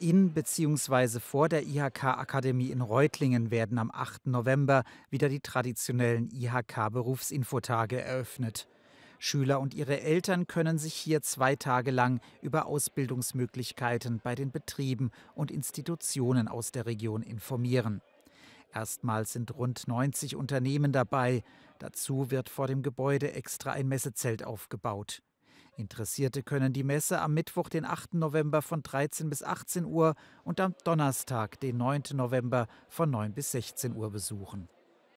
in bzw. vor der IHK-Akademie in Reutlingen werden am 8. November wieder die traditionellen IHK-Berufsinfotage eröffnet. Schüler und ihre Eltern können sich hier zwei Tage lang über Ausbildungsmöglichkeiten bei den Betrieben und Institutionen aus der Region informieren. Erstmals sind rund 90 Unternehmen dabei. Dazu wird vor dem Gebäude extra ein Messezelt aufgebaut. Interessierte können die Messe am Mittwoch, den 8. November von 13 bis 18 Uhr und am Donnerstag, den 9. November von 9 bis 16 Uhr besuchen.